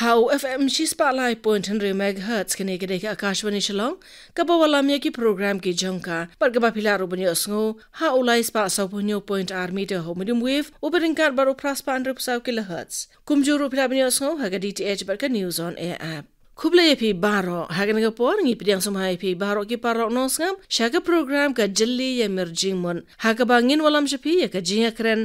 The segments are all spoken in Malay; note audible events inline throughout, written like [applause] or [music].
How F M शी स्पालाई point hundred megahertz के नेगे देखे आकाशवाणी शिलोंग कबा वाला मिया की प्रोग्राम की जंका पर कबा फिलारो बने असंगो हा उलाई स्पा सौ पुनियो पॉइंट आर मीटर हो मिडम वेव ऊपर इनकार बारो फ्रास पांड्र पुसाव के लहर्ट्स कुमजोरो फिला बने असंगो हगा डीटीएच बर का न्यूज़ ऑन एयर ऐप खुबले फी बारो हगन ग पोर ngi baro ki paro shaga program ka jalli ya mirjimon haga walam shapi ya ka jiya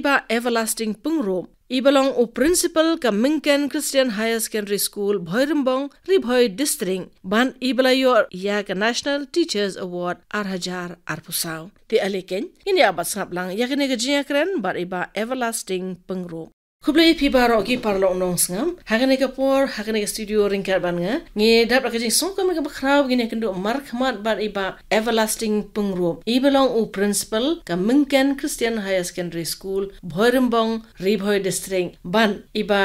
iba everlasting pungrom ইবলং ও প্রিন্সিপাল কা মিংকেন ক্রিস্টিয়ান হায়ার সেকেন্ডারি স্কুল ভৈরম্বং রি ভৈ ডিস্ট্রিং বান ইবলাইয়র ইয়াক ন্যাশনাল টিচার্স অ্যাওয়ার্ড আর হাজার আর পুসাও তে আলিকেন ইনি আবাসাবলাং ইয়াকে নেগে জিয়াকরেন বার ইবা এভারলাস্টিং পংরূপ khublai phi ba ro gi parlo nong sngam hagane ka por hagane ka studio ring kar ban nga nge dab ka jing song kam ka khraw gi ne kendo mar khmat bar iba everlasting pungro i belong u principal ka mingken christian high secondary school bhorimbong riboy district ban iba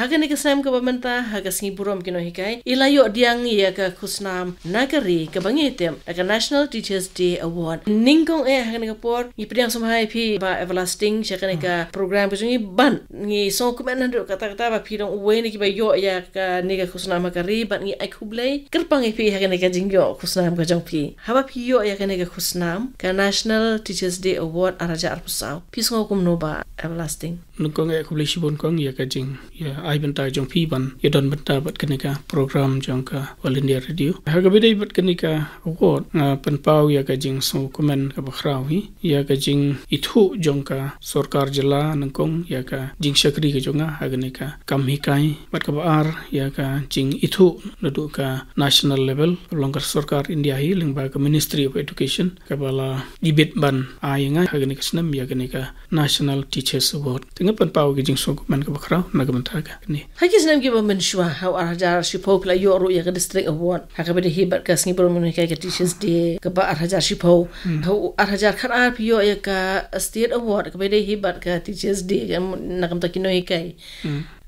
hagane ka sam ka bamanta haga sing burom kino hikai ila diang ye ka khusnam nagari ka bangi tem ka national teachers day award ningkong e hagane ka por i priang som hai phi ba everlasting shakane ka program jing ban nge So, ku menan kata kata ba pirong uwe ni ki ba yo ya ka ni ka khusna ma kari ba ni ai khu blai kar pang e pi ha ka jing yo khusna ma jong pi ha ba pi yo ya ka ni ka khusna ka national teachers day award araja ar pusau pi song ku no ba everlasting nu kong e khu blai shi bon kong ya ka jing ya ai ban ta jong pi ban ye don ban ta ba ka ni ka program jong ka wal india radio ha ka bi dei ba ka ni ka award na pan pau ya ka jing song ku ka ba khrawi ya ka jing ithu jong ka sarkar jila nang kong ya ka jing sekri ke jonga hagne ka kamhi kai bat ka ar ya ka ching ithu ladu ka national level longer sarkar india hi lingba ka ministry of education ka bala dibit ban ainga hagne ka snam ya gne ka national teachers award. tinga pan pau ge jing sok man ka bakra na ga mantha ga ni hagis nam ge man shwa ha ar hajar shi pau kla yo ru ya ga district award ha ga bede hi bat ka sngi bro munika ka teachers ah. day ka ba ar hajar shi pau ha ar hajar khan ar pio ya ka state award ka bede hi bat ka teachers day ga kan nagam ta kinoi kai.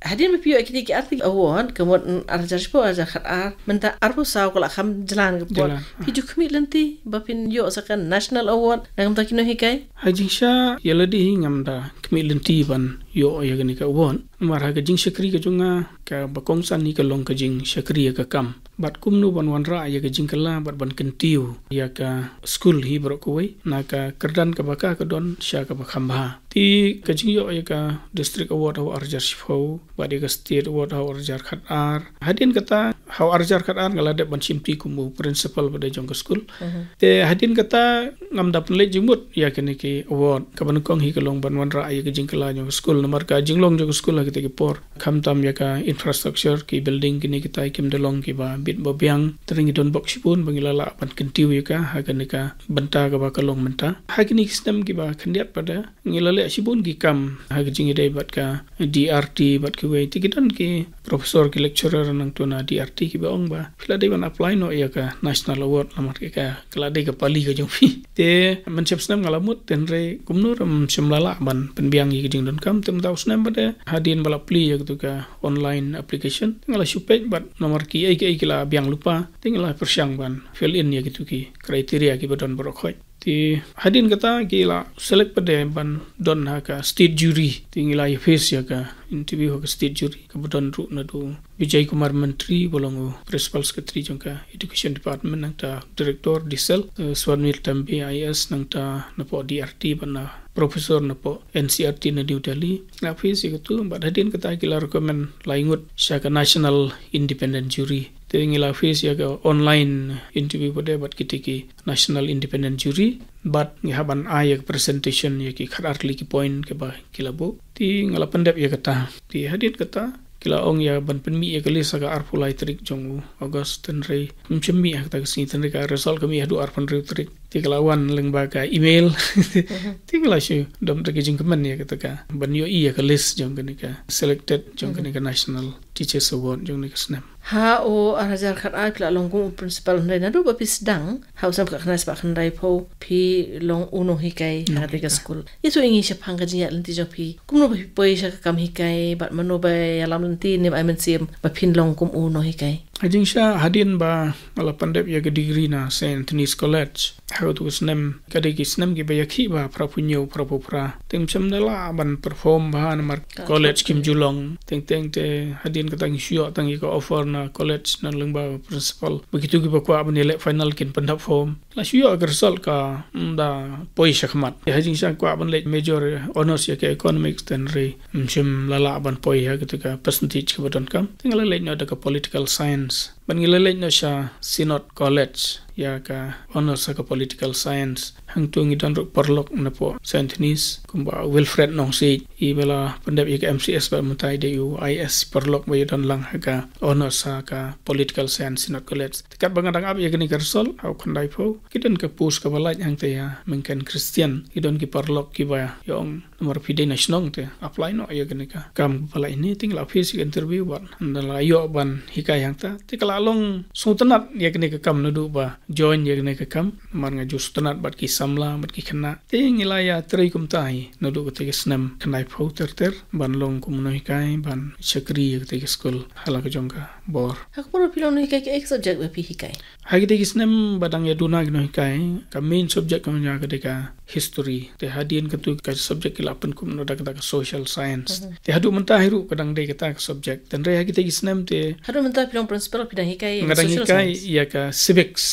Hadi hmm. me piu akiti ki ati awon ke mot ar jar spo aja khat ar menta arbo sa ko la kham jlan ke pol. Ki ju khmi lenti ba pin yo sa kan national award nagam ta kinoi kai. Hajing sha yeladi ngam da khmi lenti ban yo ya gani ka won mar ha gajing shakri ka junga ka ba kong san ni ka long ka jing shakri ka ya kam bat kum nu ban wan ra ya gajing ka la bat ban kentiu ya ka school hi bro ko wei na ka kerdan ka baka ka don sha ka ba kham ba ti ka jing yo ya ka district award of arjar shifo ba de ka state award of arjar khat ar hadin kata how arjar khat ar ngala de ban chim ti kum principal ba de jong ka school mhm. te hadin kata ngam dap le jimut ya ka ni ki award ka ban kong hi ka long ban wan ra ya gajing ka la jong school nomor ka jinglong jo school la kitake por kham tam ya infrastructure ki building kini kita ikim de long ki ba bit bo biang tering don box pun bangila la pan kentiu ya ka ha kan ka benta ka ba ka long menta ha kini sistem ki ba khandiat pada ngila le sibun ki kam ha jingi de bat ka DRT bat ki wei don ki professor ki lecturer nang tuna DRT ki ba ong ba phila de ban apply no ya national award nomor ki ka kala de ka pali ka jong pi te [laughs] men chep sam ngala mut ten re kumnur sem lala ban pen biang ki jing don kam sistem tahu senang eh? hadin bala pli ya ketuka online application tinggal syu buat nomor ki ai ki la biang lupa tinggal persiang ban fill in ya gitu ki, kriteria ki badon berokoi Di hadin kata ki lah, select pada ban don ha state jury tinggal ai face ya ka interview ka state jury ka badon ru na do Vijay Kumar Menteri bolong Principal Secretary jangka Education Department nang ta Director Diesel uh, eh, Swarnil Tambi IS nang ta na DRT ban profesor nopo NCRT na New Delhi na visi ketu mbak hadin kita kila rekomen laingut syaka national independent jury tapi ngila visi ke online interview pada buat kita ki national independent jury but ngihaban ayak presentation ya ki kharar ki point ke ba kila bu ti ngala pendap ya kata ti hadit kata kila ong ya ban pen mi ya kali saka arpu lai trik jongu august ten re mchem mi ak ya tak sin ten re ka resol kami adu ya arpan re trik tikla wan leng ka email [laughs] tikla shu dom tak jing kemen ya kata ka ban yo i ya kali jong kenika selected jong kenika national teachers award jong kenika snap ha o arajar khat ai pla long gung principal ndai na du ba pis dang hausam ka khnas ba khan dai pho phi long uno hi kai harika school yesu ingi sha phang ka jinya lanti jo phi kumno ba poi sha kam hi kai bat mano ba yalam lanti ne ba men sim ba phin long kum uno hi kai Ajing siya hadin ba ala pandep ya ga degree na Saint Anthony's College. Hago tu kusnem kada ki snem ki baya ki ba prapu nyo prapu pra. Teng cham na la ban perform ba na mar college kim julong. Teng teng te hadin ka tang siyo tang iko offer na college na lang ba principal. Begitu ki ba kwa ba nilai final kin pandap form. La siyo ag result ka mm, da poi shakmat. Ya Hajing siya kwa ba nilai major honors ya ke economics ten re. Mshim mm, la la ban poy ya gitu ka percentage ka ba kam. Teng ala lai nyo da ka political science times ban ngi lelej sha sinot college ya ka honors ka political science hang tu ngi don porlok na po saint denis kumba wilfred Nongsi, si i bela pandep i ka mcs ba mutai de u is porlok ba don lang ha ka honors ka political science sinot college ka bangang ab i ka ni kersol au khandai pho ki den ka pus ka balaj hang te ya mengken christian i don ki porlok ki ba yong nomor fide nasional te apply no i ka ni ka kam balai ni tingla fisik interview ban dan la yo ban hikai hang ta tikal kalau long sung tenat ya kena ke kam nudu ba join ya kena ke kam man ngaju sung bat ki samla bat ki kena ting ilaya tri kum tai nudu ke tege snem kena pau ter ter ban long kum nuhi kai ban chakri ya tege skul halang ke jongka bor hak poro pilo nuhi kai ke ek subjek ba pi hikai hak tege snem badang ya duna ke kai ka main subjek kum nuhi kai ka history te hadian ke tu ka subjek ke lapan kum nuda ke ka social science mhm. te hadu mentah hiru kadang de ke ta ka subjek ten re hak tege snem te hadu mentah pilo principal kai, civics, 等于个搿等于个一个 civics，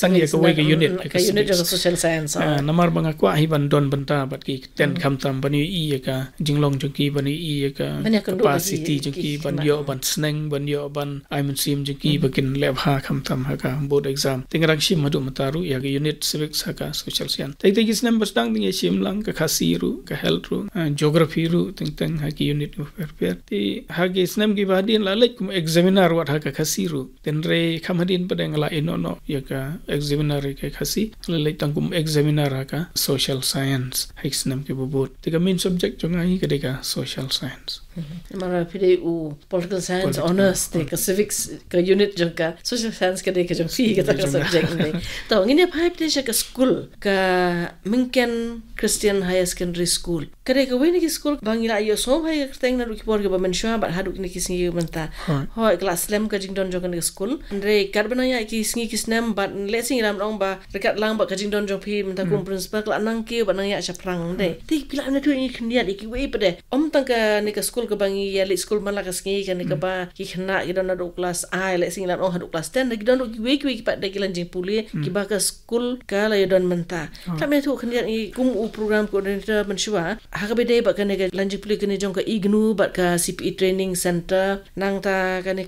等于一个为个 unit，一个 unit unit 就是 social science. Ah, ah. don science。啊，那么本个瓜伊本段本大，把个 hmm. ten i i jinglong 看他们本有伊一个金融中基本有伊一个 capacity 中基本有本 sneng 本有本 I'm sim 中基本跟 lab 哈看他们哈个 board exam. madu mataru exam。等个当时嘛都冇打入一个 unit civics 哈个 ha social science. science。等等伊是 number 当等于心浪个 kasi 入个 health 入啊 ah, geography 入等等哈个 ha unit 入 prepare。第哈个 sneng 个话，第拉来个 examiner 话哈个 kasi 入。Tenre re khamarin pa dengla ino no ya ka examiner ka khasi le tangkum examiner ka social science hex nam ke bubut tega main subject chong ai ka social science Mm-hmm. Mae'r PDU, Political Science, Honours, gyda Civics, gyda Unit Junga, Social Science gyda gyda Fi gyda gyda Subject. Do, yng Nghymru Pai Pdeisio gyda school, gyda Mynken Christian High Secondary School. Gyda gyda wyna gyda Sgwl, fa'n gyda Iyo Som, hae gyda gyda Rwki Borg, gyda Mynsio, a bat haduk gyda gyda Sngi gyda Mynta. Ho, gyda Slem gyda Jindon Jog gyda Sgwl. Ndre, Garbano ya gyda Sngi gyda Snem, bat nle sy'n gyda Mynta, ba, rekat lang bat gyda Jindon Jog Pi, Mynta Kung Principal, gyda Anang Kiyo, bat nang ya Asya Prang. Ndre, di, pila anna tu ni kundiat, gyda gyda gyda gyda gyda gyda gyda gyda gyda gyda gyda school ke bangi ya late school malah kasi hmm. lah, oh, hmm. lah, ah. ni kan ke ba ki hna ki dona do class a le sing lan oh do kelas, 10 lagi dona ki week week pat dek lan jing puli ki ba ke school ka la ya don menta ka me tu khnya ni kum u program coordinator men shua ha ka be de ba ka ne lan puli ke jong ka ignu ba ka cpe training center nang ta ka ne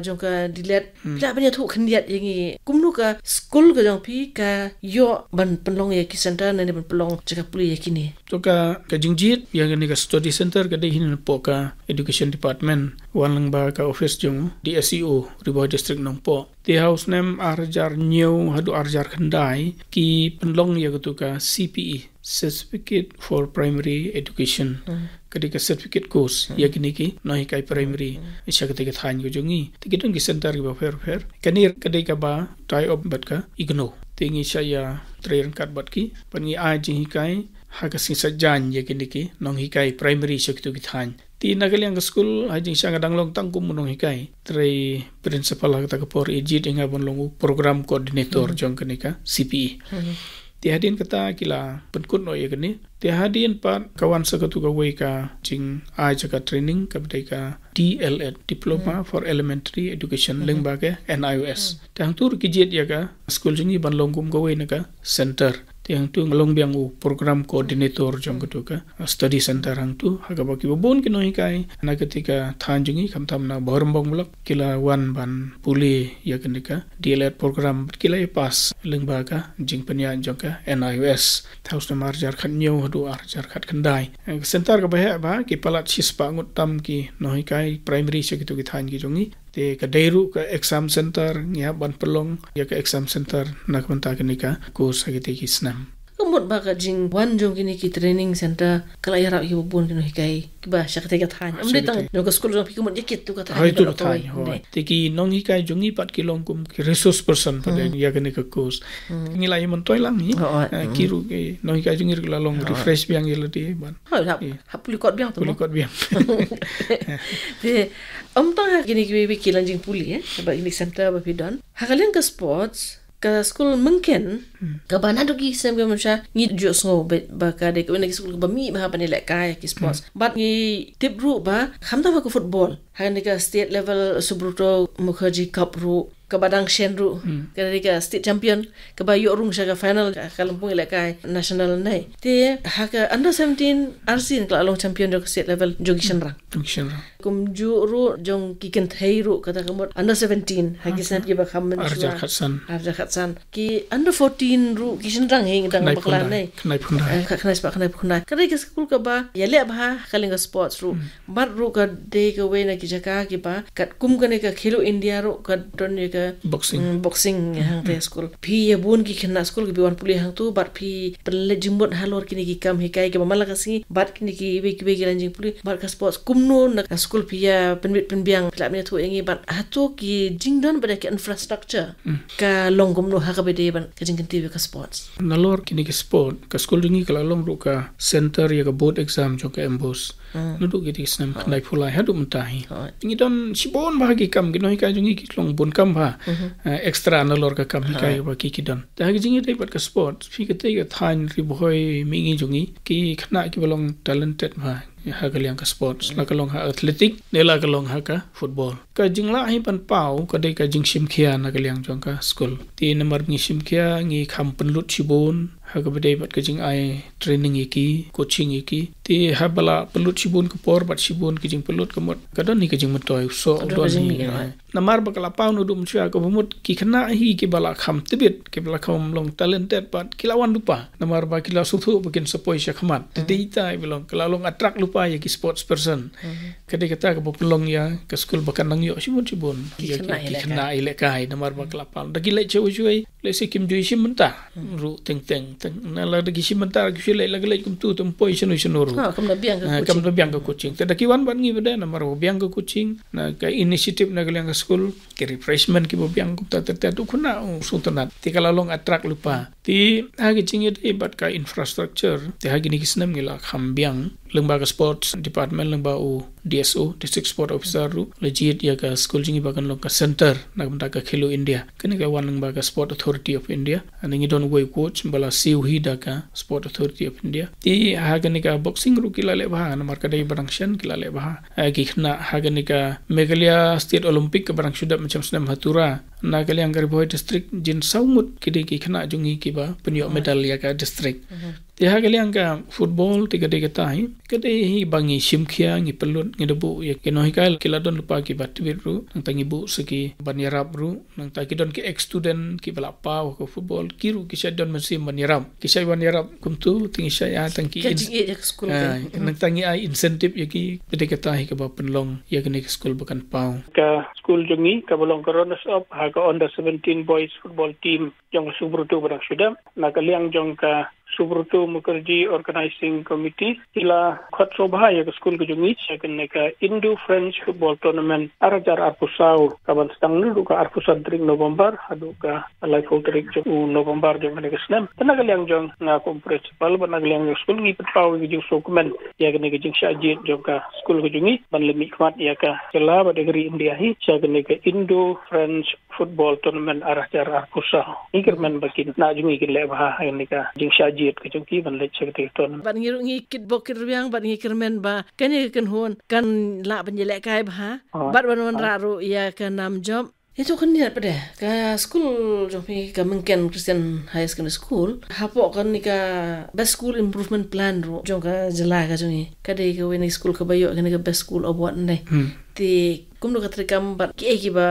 jong ka dilet la ba ne tu khnya ye ni kum nu ka school ke jong pi ka yo ban pelong ya ki center ne ban pelong cakap puli ya ki ni toka ka jingjit ya ni ka study center ka dehin po ka education department wan lang ba ka office di SEO ribo district nong po the house name arjar new hadu arjar khandai ki penlong ya ka ka CPE certificate for primary education mm. kadi ka certificate course mm. ya kini ki nohi kai primary mm. isha kadi ka thain ko jungi te kitung ki center ki ba fair fair kani kadi ka ba try up bat ka igno tingi sha ya train kat bat ki pani ai jingi kai hakasing sajan ye kiniki nong hikai primary sekitu kitan kan. ti nagali ang school jing sanga danglong tangku munong hikai trei principal ha lah kata kepor ejit inga bonlong program coordinator hmm. jong kenika CPE hmm. ti hadin kata kila penkut no ye kini ti hadin pat kawan sekatu ka wei ka jing ai jaka training ka bdai ka DLED diploma hmm. for elementary education hmm. lengbage NIOS hmm. tang tur kijit ya ka school jingi bonlong kum ka wei na ka center yang tu ngelong biang u program koordinator jong kedua, ka ah, study center hang tu haga bagi ki bon ki noi na ketika than jungi kham tham na bharam bang mulak kila wan ban puli ya ka dlr program kila e pas leng ba ka jing panya jong ka nios thaus na mar jar khan nyu hdu ar jar khat khan dai eh, center ka ba ki pala chis ngut tam ki noi primary se ki tu ki te ka dairu ka exam center ya ban pelong ya ka exam center nak menta ka ni ka kursa ki ki snam kemud baka jing wan jong kini ki training center kalau irap ya rakyat bubun kini hikai ki ba syak tega tan am de tan no school jong kemud yakit tu kata hai tu tan te nong hikai jong ni pat kilong kum resource person pada den ya kene ka kos ngi lai mon toy lang ni oh, oh. ah, hmm. ki ke nong hikai jong ir kala long oh, refresh biang yel ti ban ha ha puli kot biang tu puli kot biang de am tan ha kini ki bi kilang jing puli eh ba ini center ba pidon ha kaleng ka sports ka school mungkin ka bana do ki sem gam sha ni jo so be ba ka de ka school ba mi ba ba ni le kai ki sports hmm. but ni tip ru ba kham da ba ko football ha ni ka state level subruto mukherjee cup ru ke Badang Shenru hmm. kerana dia state champion ke bayu orang saya final ke lumpung lekai national nai te ha ke under 17 arsin ke long champion jo state level jogi hmm. shenra jogi shenra kum ju jong kikent ken thai kata ke under 17 ha ki sam ki ba men arja khatsan arja khatsan ki under 14 ru ki shenra he ngdang ba nai. nai pun phunda eh, khnai phunda kerana ke school ke ba yele ya, ba ke ling sports ru hmm. bar ru ka de ke we na ki jaka ki ba kat kum ke ne ka khelo india ru ka don ka boxing mm, boxing mm-hmm. hang te school phi ye bun ki khna school ki biwan puli hang tu bar phi pelle jimbot halor kini ki kam he kai ke mamala ka si bar kini ki ve ki ve ki ranjing puli bar ka sports kumno na school phi ya penbit penbiang biang la me thu bar hatu ki jingdon pada ke infrastructure mm. ka long kumno ha ka be de ban ka jing kin ka sports nalor kini ki sport ka school ringi ka long ru ka center ya ka board exam jo ka embos Hmm. Nuduk gitu senam hmm. oh. lai pulai hadu mentahi. Oh. Ini don si bon bahagi kam gino hikai jungi kitlong bon kam ba. Hmm. Ekstra eh, nalor ka kam hikai ba ki ki don. Dah jengi dapat ke sport. Fikir ka tei ka thain ri bhoi mingi jengi. ki khna ki belong talented ba. Ha ka liang ka sport. La ka long ha athletic. Ne la ka long ha ka football. Kajing lah ini pan pau ka dei ka jing sim khia na school. Ti number ngi simkia ni kampen lut si bon hagabade bat kajing ai training iki coaching eki ti habala pelut sibun ke por bat sibun kajing pelut ke mot kada ni kajing metoi so do ni kan, eh, namar bakala pau nu dum sia ko mut ki khna hi ki bala kham tibit ki bala kham long talented bat kilawan lupa namar ba kila suthu bikin sepoi sia khamat ti ti hmm. ta ai belong kala long attract lupa ya ki sports person hmm. Kadai kata ko pelong ya ke school bakan nang yo sibun sibun ki khna ile kai namar bakala pau dagi le chewi chewi le sikim jui sim menta hmm. ru teng teng na la da gisi man tar gisi lay la lay kum tu tum poi sunu sunu ru kam da biang ka ha, kucing ta da ki wan wan ngi bada na mar biang ka na ka initiative na gelang school ke refreshment ki bo biang ku ta tu kuna oh, su tuna ti kala long attract lupa ti ha gi ching it ibat ka infrastructure ti ha gi ni kisnam ngi la kham biang lembaga sports department lembaga u DSO district sport officer ru legit ya ka school jingi bagan lo ka center nak kamta ka khelo india kene ka wan lembaga sport authority of india and ngi don way coach bala siu hi da ka sport authority of india ti hagani ka boxing ru kila le ba an market dai barang shen kila le ba ki eh, khna hagani ka meghalaya state olympic ka barang shuda macam sunam hatura na kali angar boy district jin saumut kidi ki khna jungi ki ba punyo medal ya ka district mhm. Tiha kali angka football tiga tiga tahi, kete hi bangi simkia ngi pelut ngi debu ya keno hi kail kila don lupa ki batu biru nang tangi bu seki banyarap ru nang tangi don ki ex student ki balapa wako football kiru kisha don mesti banyarap kisha banyarap kumtu tingi sha ya tangki ah, mhm. nang tangi ai insentif ya ki tiga tiga tahi ke bawa penlong ya kene ke school bukan pau ka school jungi ka bolong koronas up ha ka under 17 boys football team jong subrutu barak sudam nakaliang jong ka Subroto Mukherjee organising committee तिला खत्रोभा यो स्कुलको जो मिच छ Indo French football tournament अर्जार अर्को साउ कबल सङ्गु रुको अर्को सन्तरिक नोभेम्बर हदुका लाइफ तरिक जो नोभेम्बर जो भनेको स्नेम तनागल्याङ जो नाको प्रिन्सिपल बनागल्याङ जो स्कुल गी पत्पाउ गी जो सोकमेन यागन गी जिङ शाजी जो का स्कुल गु जुङी बनले मिखवात याका चला बडगरी इन्डिया हि छगने के इन्डो फ्रेन्च फुटबल टुर्नामेन्ट अर्जार अर्को साउ इगरमेन बकिन नाजुङी गी लेभा हाइनिका जिङ Shaji jiet ke chung ki ban le chek tik ton ban ngi ngi kit bo kir riang ban ngi kir men ba kan ye kan hon kan la ban ye le kai ba ba ban ban ra ru ya kan nam jom ye chu khun ni ba ka school jo pi ka men ken christian high school school ha po kan ni ka best school improvement plan ro jo ka jala ka jo ni ka de ka we ni school ka ba yo ka ni ka best school obot ne de cum nu trecam bar ke ki ba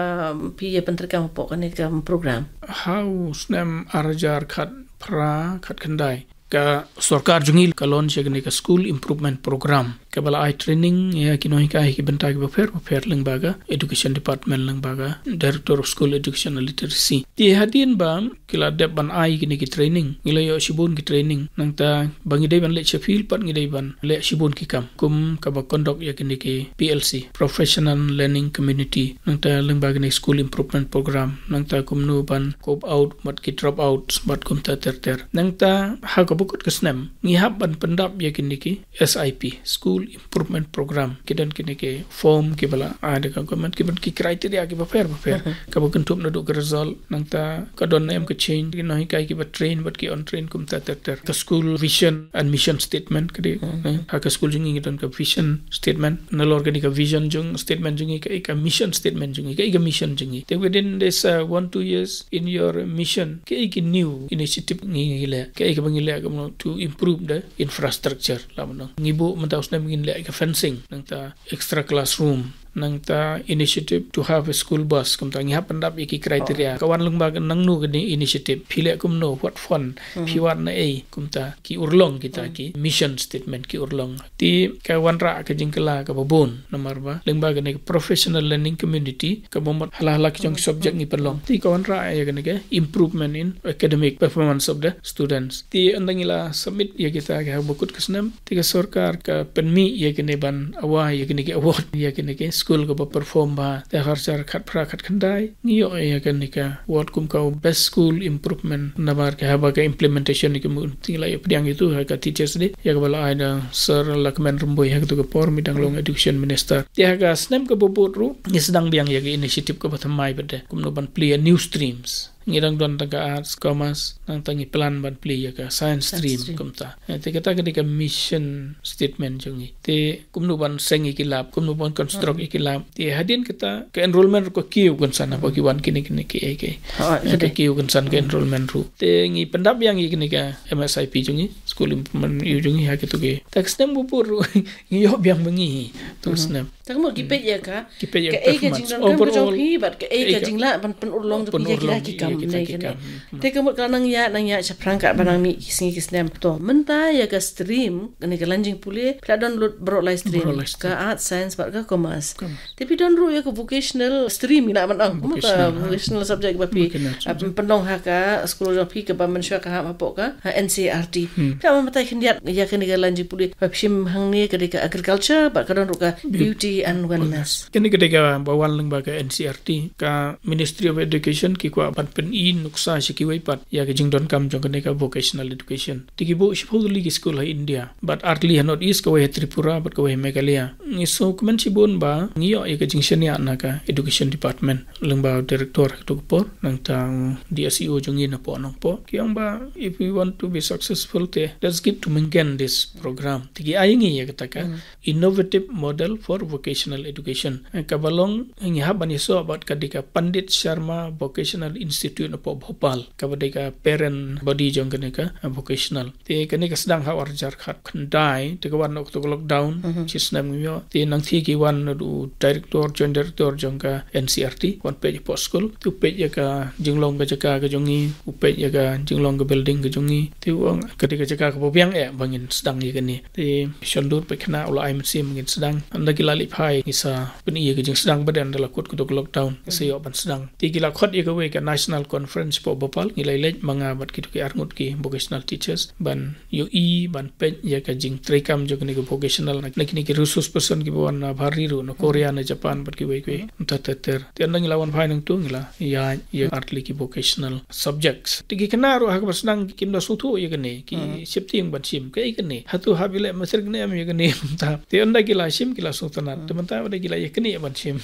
pi ye ya pen trecam po ne kam program how snem arjar khat pra khat khandai ka sarkar jungil kalon chegne ya ka school improvement program kebala ai training ya ki noi ka ki benta ki bafer bafer lang baga education department lang baga director of school education literacy ti hadin ba kila de ban ai ki ni ki training ngila yo shibun ki training nang ta bangi de ban le chefil pat ngi de ban le shibun ki kam kum ka ba kondok ya ki ni ki plc professional learning community nang ta leng baga ni school improvement program nang ta kum nu ban cop out mat ki drop out mat kum ta ter ter nang ta ha ka bukut kasnem ngi hab ban pendap ya ki ni ki sip school improvement program kiden kini ke form ke bala ah, ada ka government kiben ki criteria ke fair ba fair ka bukan tup na duk result nang ta ka don na em ke change ki no hi kai ki ba train but ki on train kum ta ter ter school vision and mission statement kri hmm. eh, ha ka school jing kiden ka vision statement na lor ka ka vision jung statement jung ka eh, ka mission statement jung ka eh, ka mission jung ki they within this uh, one two years in your mission ke ki new initiative ngi ngi le ke ka bangi le ka to improve the infrastructure la mon ngi bu mentaus na ingin lihat ke fencing, nanti extra classroom nang ta initiative to have a school bus kum ta ngiha pan iki criteria oh. ka wan lung ba nang nu gni initiative phile kum no what fun mhm. phi wan na ei kum ta ki urlong kita mhm. ki mission statement ki urlong ti ka wan ra ka jingkla ka babun nomor ba lung ba gni professional learning community ka bom hala hala ki jong mhm. subject ni perlong ti ka wan ra ya gni ke improvement in academic performance of the students ti andang ila submit ya kita ka bukut kasnam ti ka sarkar ka penmi ya gni ban awa ya gni ke award ya gni ke school ko ba perform ba te har char khat phra khat khandai ni yo ya ha kan ni ka what kum ka best school improvement na bar ka ha ba ka implementation ni ka mu thing la yang itu ha ka teachers ni ya ka bala ina sir lakman rumbo ya ha ka por mi dang long education minister te ha ka snem ka bo ru ni sedang biang ya ka initiative ko ba thamai ba de kum no ban play a new streams ngi don tanga arts commerce nang tangi plan ban pli ya ka science stream kumta. ta eh, te kata ka dikam mission statement jung ni te kum ban sengi ki lab kum nu ban construct hmm. ki lab te hadin kata ka enrollment ko ki ugun san na bagi wan kini kini ki ek ha te ki ugun san ka enrollment ru te ngi pendap yang ki kini ka msip jung ni school implement yu jung ni ha ke tu ke tax nem bu pur ngi yo biang bengi tu hmm. snap tak mau kipe ya hmm. ka kipe ya ke oh, kan, ke jingla kan ko jong hi bar ke ke jingla ban pan urlong jo ke ke ki kam ne ke ne te ka mo ka nang ya nang ya chaprang ka banang mi sing ki snem to men ta ya ka stream ne ke lanjing pule pla download bro live stream ka art science bar ka commerce te pi don ru ya ko vocational stream ina man ang ko vocational subject ba pi ban pan dong ha ka hmm. school jo pi ka ban man shwa ka ha po ka ncrt ka ma ta khin ya ya ke ne ke lanjing pule ba pshim hang ne ke ka agriculture bar ka don ru ka beauty and wellness kini ketika bawa lembaga NCRT ka Ministry of Education ki ku apat pen i nuksa shiki wai pat ya ke jingdon kam jong ka vocational education tiki bo shipo the league school in India but artly ha not east ko he Tripura but ko he Meghalaya ni so kmen chi bon ba ni yo ye ya ke jingshen ya na ka education department lengba director to po nang ta DSEO jong ye na po nang po ki ang ba if we want to be successful te let's get to maintain this program tiki ayingi ye ya ka hmm. innovative model for vocational education. Eh, Kabalong ang iha ban iso about kadika Pandit Sharma Vocational Institute nopo po Bhopal. Kabadika parent body jong kanika eh, vocational. Ti kanika sedang ha war jar khat kandai ti kawan na ukto lockdown chis mhm. na mimyo. Ti nang ti kiwan na du director joint director jong ka NCRT kwan page post school. Ti upet ya ka jinglong ka jaka ka jongi upet ya jinglong ka building ka jongi. Ti uang kadika jaka ka po biang ya eh, bangin sedang ya kani. Ti shondur pekena ula IMC mungkin sedang. Anda gila lipa ภายอีสาปนีก็จึงสดังประเด็นตลกดกุตกล็อกดาวน์สยอบันสดังที่กีฬาคดเอกเวกับ National Conference ปอบปลงีไลเล็กมังอาบัดกิตกีอารงุดกี vocational teachers บันยูอีบันเป็นยากจิงตรีคำจกนี่ก็ vocational นักนี่กีรูสุสเปอร์สันกีบวันบาริรูนกอริอันในญี่ปุ่นบัดกีเวกเวมตัดเตอร์ที่อันนั้นกีฬาวันภายนึงตัวกีฬายาเยออาร์ตลีกี vocational subjects ที่กีขนาดรู้หักบัดสดังกินดาสุทุเอกนี่กีเชฟติงบัดชิมก็เอกนี่ฮัตุฮาบิเล่มาสิร์กเนี่ยมีเอกนี่มตัดที่อันนั้นกีฬาชิมกีฬาสุตนา تمتا ودي جلا يكني يا بنشيم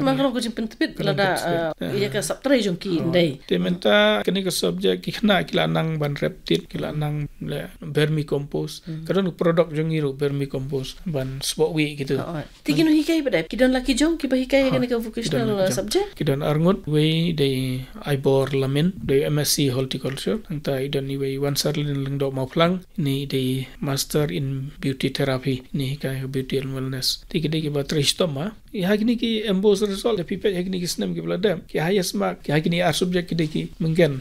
ما كنا كذي بنتبت لا دا يا كا سبترا يجونكي داي تمتا كني كسبجة كنا كلا نang بنربتيد كلا نang بيرمي كومبوس كرونو برودك جونيرو بيرمي كومبوس بن سبوي كده تيجي نو هيكاي بدأ كيدون لكي جون كي بهي كاي كني كفوكشنا لا سبجة كيدون أرغوت وي داي أيبور لامين داي MSc Horticulture انتا ايدن وي وان سارلين لندو موفلان ني داي ماستر ان بيوتي ثيرابي ني كاي بيوتي ان ويلنس تيجي تيجي ba trishtoma ah. i hagni ki embos result the people hagni ki snem ki bla dem ki ha yesma ki hagni ar subject ki deki mengen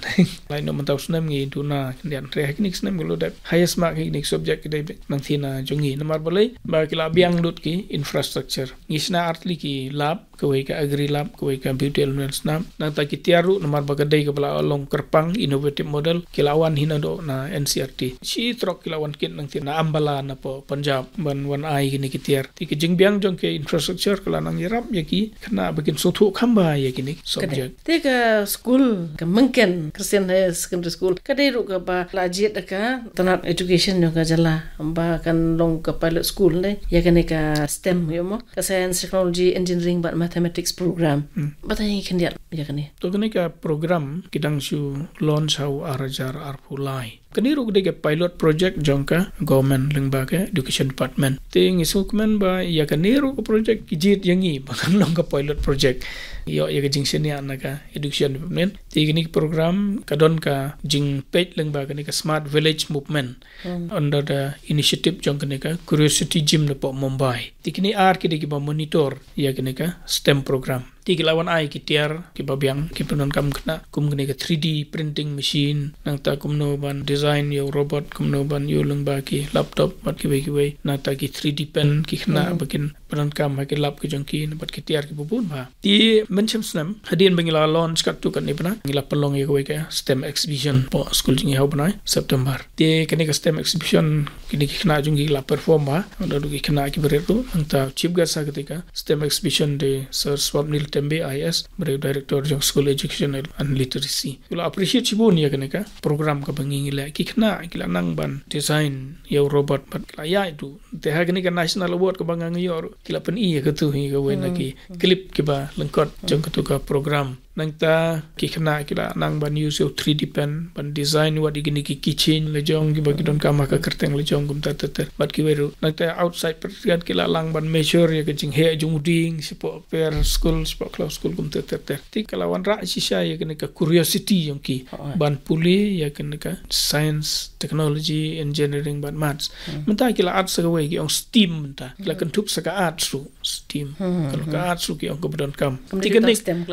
lai [laughs] no mentau snem ngi tu na ki an tre hagni ki snem lo dem ha yesma ki hagni subject ki dei mang thina jungi namar bolai ba ki la biang lut ki infrastructure ngi sna artli ki lab kawai ka agri lab kawai beauty elements na na ta ki tiaru na mar bagadai ka bla long kerpang innovative model kilawan hina do na ncrt Si trok kilawan kit nang na ambala na po punjab ban wan ai gini ki tiar ti ki jing biang jong ke infrastructure kala nang yaram ye ki Kena bikin so thu khamba ya ki ni subject te ka school ka mengken christian high secondary school ka dei ru ka ba la jet ka tanat education jong jala ba kan long ka pilot school ne Ye ka ne ka stem yo mo ka science technology engineering ba mathematics program. Hmm. Bata yang ikan dia ya ni. Tu kini program kita langsung launch au arajar arpulai kini ruk dek pilot project jongka government lembaga eh, education department ting isukmen ba ya kini ruk project kijit yangi [laughs] bakang long ka pilot project yo ya kijing sini anaka education department ting ini program kadon ka jing pet lembaga ni ka smart village movement hmm. under the initiative jongka ni ka curiosity gym lepo mumbai ting ini ar kini monitor ya kini ka stem program tiga lawan ai kitiar ke babiang ke penon kam kena kum kena ke 3D printing machine nang ta kum no ban design yo robot kum no ban yo lung ba ki laptop bat ki ki wei nang ta ki 3D pen ki kena mm-hmm. bakin Badan Kam Hakit lap ke Jengki Nampak Kiti Arki Bubun Bah ha. Di Mencim Senam Hadian lah Launch Kat Tu Kat Ni Pernah lah Pelong Ya Kewai STEM Exhibition Po School Jengi Hau Pernah September Di kene Ke STEM Exhibition Kini Kena Jengi La Perform Bah ha. Lalu Kini Kena Aki Beri Tu Anta Chip Gasa Ketika STEM Exhibition Di Sir Swapnil Tembe IS Beri Director Jeng School Education And Literacy Kula Appreciate Cibun Ya kene Ke Program Ke Bengi lah Kini Kena Kila Nang Ban Design Ya Robot Bat Kila Ya Itu Teha kene Ke National Award Ke Bangang Yor kilapan iya e ke tu hingga wen hmm. lagi klip ke ba lengkot jong program nang ta ki khna ki la nang ban use yo 3d pen ban design wa digini ki kitchen le jong ki bagi don kama ka kerteng le jong gum ta ta ta bat ki weru nang ta outside pertigan ki la lang ban measure ya kencing jing he jung ding sipo per school sipo club school gum ta ta ta ti kala wan ra si sha ya kena curiosity yang ki ha, ha. ban puli ya kena science technology engineering ban maths ha. menta ki la art sa we ki ong steam menta ki la kentup sa ka art su steam kalau ka art su ki ong gum don kam ti ka steam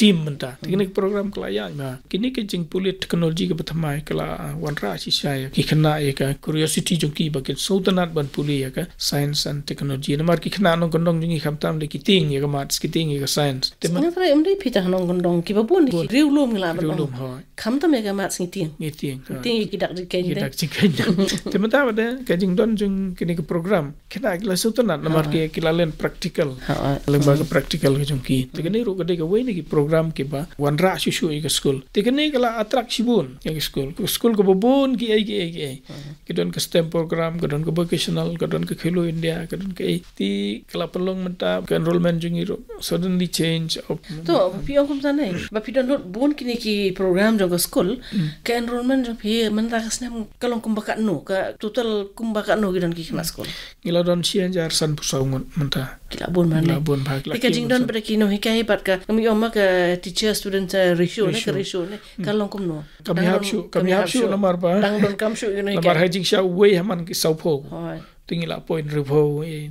STEAM menta. Tengene hmm. program kelaya ma. Kini ke jing pulih teknologi ke pertama ya, kala ah, wan ra si saya. Ya. Ki kena ya ka curiosity jong ki bagin sodanat ban pulih ya ka science and technology. Nama ki kena no gondong jing kham tam le ki ting ya ka mat ki ting ya science. Tema tra yum le pita no gondong ki ba bun ki riu lum la ba. Riu lum ha. Kham tam ya ka mat ki ting. Ki ting. Ting ki dak ki ken. Ki dak ki ken. Tema ta ba de ka jing don jong kini ke program. Kena kala sodanat nama ha. ki kila practical. Ha. Lebah practical ke jong ki. Tengene ro ka de ka we ni ki program program kiba wan ra shu shu ik school te kene kala atrak shibun ik school ke school ke bubun ki ai ki ai ki hmm. ki don ke stem program ke don ke vocational ke don ke khelo india ke don ke ti kala pelong menta ke enrollment jungi ro suddenly change of to pi okum ta nei ba pi don not bun kini ki program jong school hmm. ke enrollment jong pi menta kasne kalong kum baka no ke total kum baka no ki don ki khna hmm. school ila don change ar san pusaung menta กีฬาบุญมันเลยพี่กจริงดนประกินหกให้ปัดกันมีอมมากับทีเชอร์สตูดนต์ใช่ริชูนะครริชูนะกันลองกุมหนัวกับมีฮับชูกับมีฮับชูนะมารปะดังดนกับชูอยู่ในกันมารให้จิงชาวเวยมันกิสาวพกตึงละปอยนรูปเอา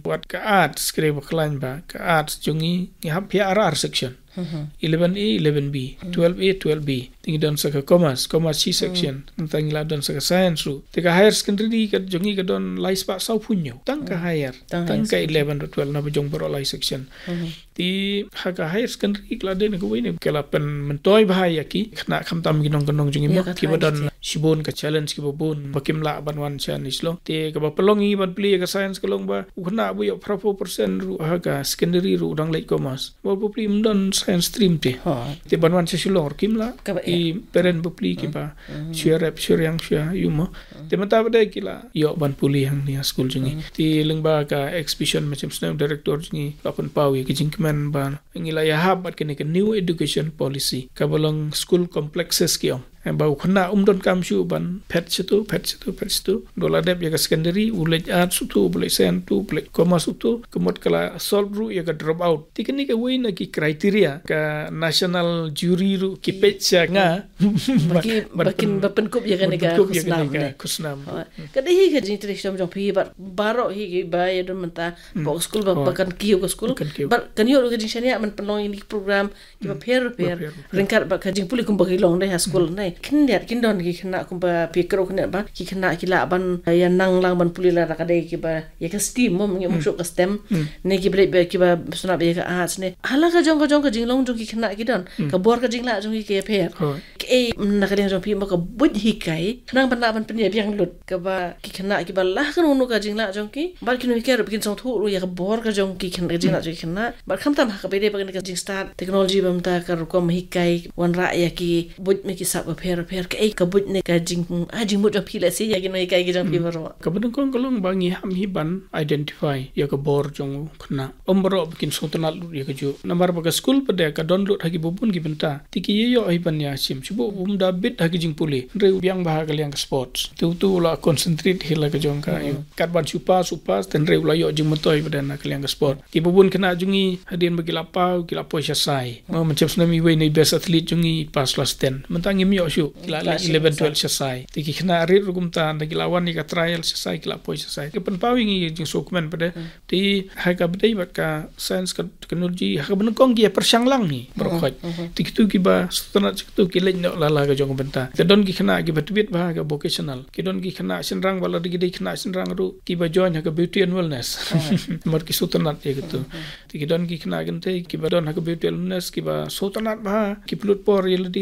ปัดกับอาร์ตสเครปคลั่งปะกับอาร์ตจงงี้งี้ฮับพี่อาร์อาร์เซ็กชั่น Eleven a Eleven b Twelve a Twelve b Tinggi dalam saka komas, komas C section. Tentang hmm. ilah dalam saka science ru. Tika higher sekunder ni, di jongi ke don lai pak sau punyo. Tangka hmm. higher. Tangka eleven atau twelve nabi jong baru lai section. Hmm ti haka high skin ri kla den ko ini kala pen mentoi bhai yaki khna kham tam ginong ginong jingi mok ki si bon ke challenge ki bon. Bagaimana la ban wan chan islo te ka palong i ban pli ka science ka long ba khna bu yo propo percent ru haka skin ri ru dang lai komas bo bu pli science stream ti. Ti ha. te ban wan chilo or kim la i ya. peren bu pli ki ha. ba shire ha. shire yang shia yuma Ti mata bade ki la yo ban puli yang ni school jingi ti lengba ka exhibition macam snow director jingi lapun pawi ki jingi government ban ngila ya hab kini ke new education policy kabalang school complexes kiom bau kena umdon kam shu ban phet chitu phet chitu phet chitu dola dep yaga secondary ulaj at sutu boleh sen tu boleh koma sutu kumot kala solve ru yaga drop out tikni ke wei na ki kriteria ka national jury ru ki pecha nga [laughs] baki bakin bapen kup yaga nega kusnam kusnam ka dehi ke jin tri shom jom bar baro hi ge ba yedon manta box school ba hmm. bakan ki yoga school bar kan yo ge jin shania man panoi program ki ba pher pher rinkar ba ka jing puli kum bakilong dai school nai ไอ้ขินเดียดขินโดนกี่ขนาดคุณปะพิกรุขนาดบ้างกี่ขนาดกี่ละบันยันนั่งล่างบันพุลีละระกันได้กี่ปะยังก็สตีมมั้งยังมุชกับสเต็มเนี่ยกี่เปรียบกี่ปะสนับยังก็อาชเนี่ยฮัลโหลก็จงก็จงก็จิงลงจงกี่ขนาดกี่ดอนก็บัวก็จิงละจงกี่เกียเพียกไอ้นักเรียนจงพี่มันก็บุญฮิกไก่นั่งบันละบันเป็นเหยียบยังหลุดก็ปะกี่ขนาดกี่ปะละขนุนก็จิงละจงกี่บัดขนุนกี่เรื่องกินสองทุ่งรู้ยังก็บัวก็จงกี่ขนาดจิงละจงกี่ขนาดบัดคำตามหักไปได้ปะกันก็จิงสตาร์ทเทคโนโลยีบัมตากรุกอมฮิกไก่วันระยากี่บุญไม่กี่สับ per per ke ai eh, kabut ne ka jing a ah, jing mut apila se ya gino ikai ge jang pi baro ka bun kong kolong bangi ham hi ban identify ya ka bor jong khna omro bkin sutna lu ya ka ju number ba ka school pa de ka don lu tha ki bubun ki binta ti ki ye yo ai ban ya sim chu bum da bit tha ki jing puli re ubyang ba ka liang sports tu tu la concentrate hi la ka jong ka ya. hmm. kar ban chu pa su pa ten re la yo jing motoi ba na ka liang sport ki bubun khna jungi hadin ba ki la pa ki la po sha sai ma man sna mi we ne best athlete jungi pas last 10 mentang mi yo shu la la 11 12 sesai ti ki khna ri rugum lawan ni ka trial sesai ki la poi sesai ki pen pawi ngi ji sukmen pada ti ha ka bdei ba ka science ka teknologi ha ka ben kong ki persang lang ni hmm, berkhot Tapi hmm. tu ki ba tu ki leng la la ka jong benta Kita don ki khna ki betbit ba vocational Kita don ki khna sin rang wala di di ru ki join ha ka beauty and wellness mar hmm. [laughs] ki sutna ti ki tu ti don ki khna gen te ki don ha ka beauty and wellness ki ba sutna ba ki plut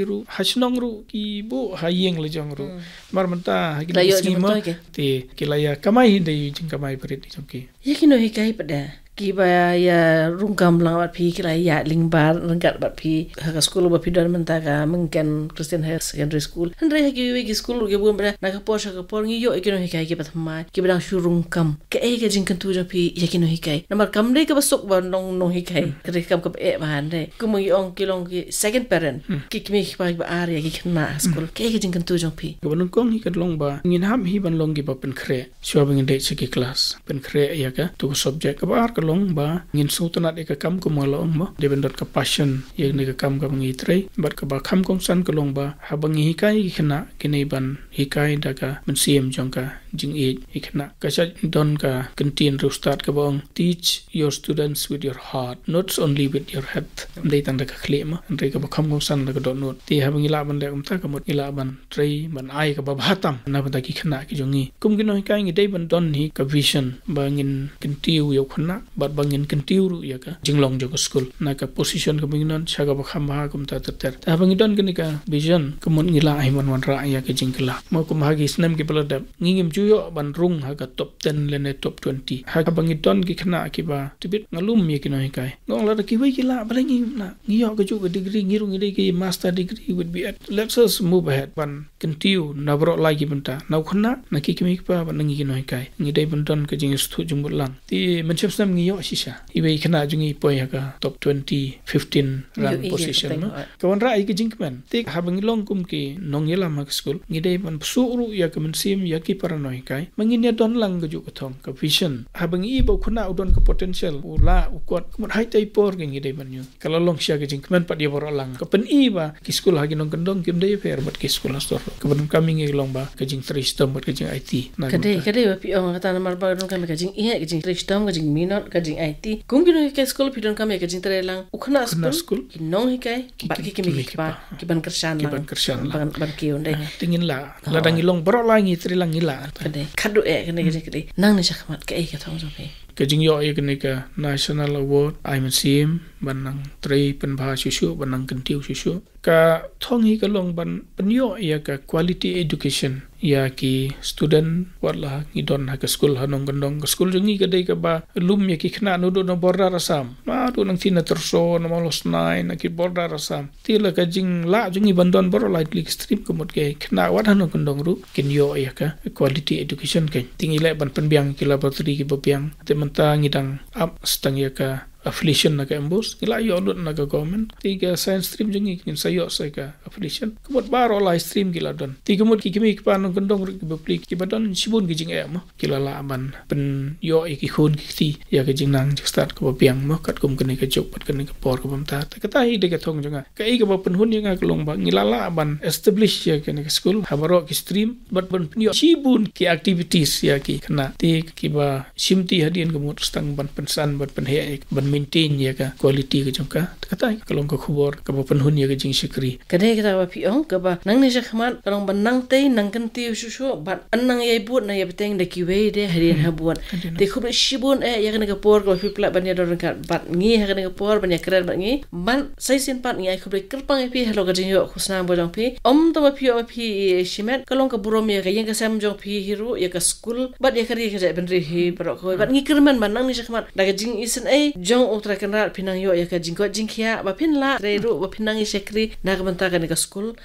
ru ha ru ibu hayeng le jong ru hmm. mar menta hagi sima ti kilaya kamai de jing kamai perit jong ki ye kino hi kai pada Giba ya, ya rungkam lang bat pi kira ya lingbar rungkat bat pi haka school bat pi dar mentah ka mengken Christian Higher Secondary School. Hendra ya kiwi ki school ruge buon bera naka por shaka por ngi yo ikino hikai ki bat hamai ki bedang shu rungkam ka ee ka jingkan tuja pi yakino hikai. Namar kam rei ka bat sok bat nong nong hikai hmm. kare kam ka ee bahan rei kumong yi ong kilong ki second parent hmm. ki kimi hikpa ki ba aari ya ki kena school hmm. ka ee ka jingkan tuja pi. Ka bat nungkong hikat long ba ngin ham hi ban long gi ba pen kre shuwa bingin dek shiki class pen kre ya ka tuku subject ka ba aar long ba ngin su tonat e kam ko ma long ba deben dot ka passion ye ne ka kam ka ngi tre bar ka ba kam kong san ka long ba ha bang hi kai khna kinai ban hikai kai da ka mun siem jong ka jing eight e khna ka sha don ka kentin ru start ka bong teach your students with your heart not only with your head dei tan ka khlema dei ka kham kham san ka don not ti having ila ban le um ta ka mot ila ban trei ban ai ka ba hatam na ba da ki khna ki jong i kum gi noi ka ngi dei ban don hi ka vision ba ngin kentiu yo khna ba ba ngin kentiu ru ya ka jing long jo ka school na ka position ka mingnon cha ka ba kham ba ha kum ta ta ter ta ha bang i don ka ni ka vision ka mon ngila ai mon mon ra ya ka jing kala mo kum ha gi snem ki pala da ngi ngim ยอบันรุ่งหากตบเต็นและในตบ20หากบังอีดอนกีขนาดกีบาทีบิดงลุ่มมีกี่น้อยกายงองเราตะกี้ไว้กีละบลังงี้นะงี้ยอกกระจุกดีกรีงี้รุ่งได้กีมาสเตอร์ดีกรีวุดบีแอดเลทเซสมูฟเฮดวันคอนติวนับรอไลกีบันตานาวขนาดนะกีกีมีกปาบันงี้กี่น้อยกายงี้ได้บันดอนกจิงสุจุมบุลังทีมันชอบสนงี้ยอกชิชาอีเวขนาดจงงี้ปอยหากตบ20 15รันโพซิชั่นกวนราอีกจิงแมนทีหาบังลงกุมกีนงยลามักสกูลงี้ได้บันสุรุยากมันซิมยากีปาราน่อยไกมันเนี่ยดอนลังก็อยู่กับทองกับวิชั่นหาบางอีบอกคนน่าอุดอนกับ potential อุลาอุกอดมันหายใจปอร์กันยี่ได้มันอยู่กะละลองเชียร์กันจริงมันปฏิบัติลังก็เป็นอีบะกิสกุลหากินองกันดองกิมได้เพื่อบัดกิสกุลสตอร์กับมันกำมิงเองลองบะกับจริงทริสตอมบัดกับจริงไอทีกันได้กันได้ว่าพี่องค์ตานมาร์บาร์นุ่งกันกับจริงเอ๋กับจริงทริสตอมกับจริงมีนอตกับจริงไอทีกุ้งกินองกิสกุลพี่ดอนกำมิงกับจริงเตรลังอุคนาสกุลสกุลกินน้องให้ไกบัดกิกิมิกบะกิบันกระชันลังกิบันกระชันลังบันกิอุนได้ทิ้งินละละดังอีลองบรอลังอีเตรลังอีละ Kadi. Kadu e eh, gan nige jekli. Nang ni shakma ke e ka thong sophi. Ke jing yo e gan nige national award I'm a team ban nang tri pen ba shu shu ban nang kan tiu shu shu. Ka thong hi ka long ban ban yo e ka quality education ya ki student warla ki don ha ke school hanong gendong ke school jungi kedai ke ba lum ya ki kena nudu no borda rasam ma tu nang sina terso na malos nai na ki borda rasam ti la ka jing la jungi bandon boro light click stream ke mut ke kena wat hanong gendong ru kin yo ya ka quality education ke tingi le ban pen biang ki laboratory ki bo biang te menta ngidang up stang ya ka Affiliation na lah ka embus ila yo dot na lah ka komen tiga science stream jengi kin sayo saya ka affiliation, kumot baro la stream gila don tiga mut kiki kimi kpan nong kendong ri bepli don badon sibun ki jing em kila la aman pen yo ikikun khun ya ki nang jik start ko piang mo kat kum kene ka pat kene ka por ko bamta ta kata hi de ka thong jonga ka i ka ba pen hun kelong ba ngila la aman establish ya kene ka school ha baro ki stream but pen yo sibun ki activities ya ki kana ti ki simti hadian ko mut stang ban pensan ban pen he ek ban maintain ya ka quality ke jumka kata Kalau ka khubor ka ba pan hunya ka jing shikri kane ka ba pi ong ka ba nang ni jakh hmm. kan eh, Kalau kalong ban nang te nang kan te shu shu ba an nang ye bu na ye teng de ki wei de hari na bu te khub shi bu e ya ka ne ka por ko pi pla ban ya dor ka ba ngi ha ka ne ka por ban ya kra ngi man sai sin pan ngi khub kir pang pi ha lo jing yo khusna bo jong pi om to ba pi o pi shi Kalau kalong ka burom ye ya ke yeng ka sam jong pi hi ya ka school ba ya ka ri ka ja ben ri hi pro ko ba ngi kir man ban nang da ka jing isen ai eh, jong utrakanra pinang yo yaka jingko jingkia ba pinla rero ba pinang isekri nagamanta kanika school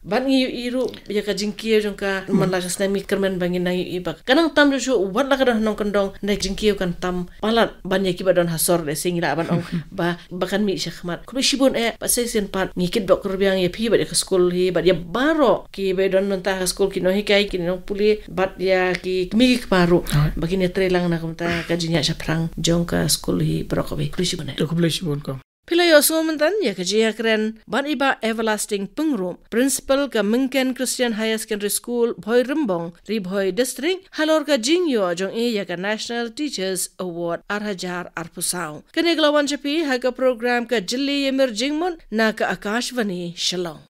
ban i i ru ya ka jingkie jong ka man la jas na mi kermen bang na i ba kanang tam ju wan la ka dan nong kondong na jingkie kan tam palat ban ya ki ba don hasor le singla ban ong [laughs] ba bakan mi sheikh mat ku shi bun e ba sai sen pat ni kit dok biang ya phi ba ka school hi ba ya baro ki ba don non ta school ki no hi kai ki no puli bat ya ki mi ki paru ba ki ne tre lang na kum ta ka jinya sha jong ka school hi bro ko bi e ku ble shi Pila yo sungum tan ya ke jia ya kren ban iba everlasting pung room principal ka mingken christian high secondary school bhoi rumbong ri bhoi district halor ka jing yo jong e ya ka national teachers award arhajar arpusau kene glawan chapi ha ka program ka jilli emerging mon na ka akashvani shalom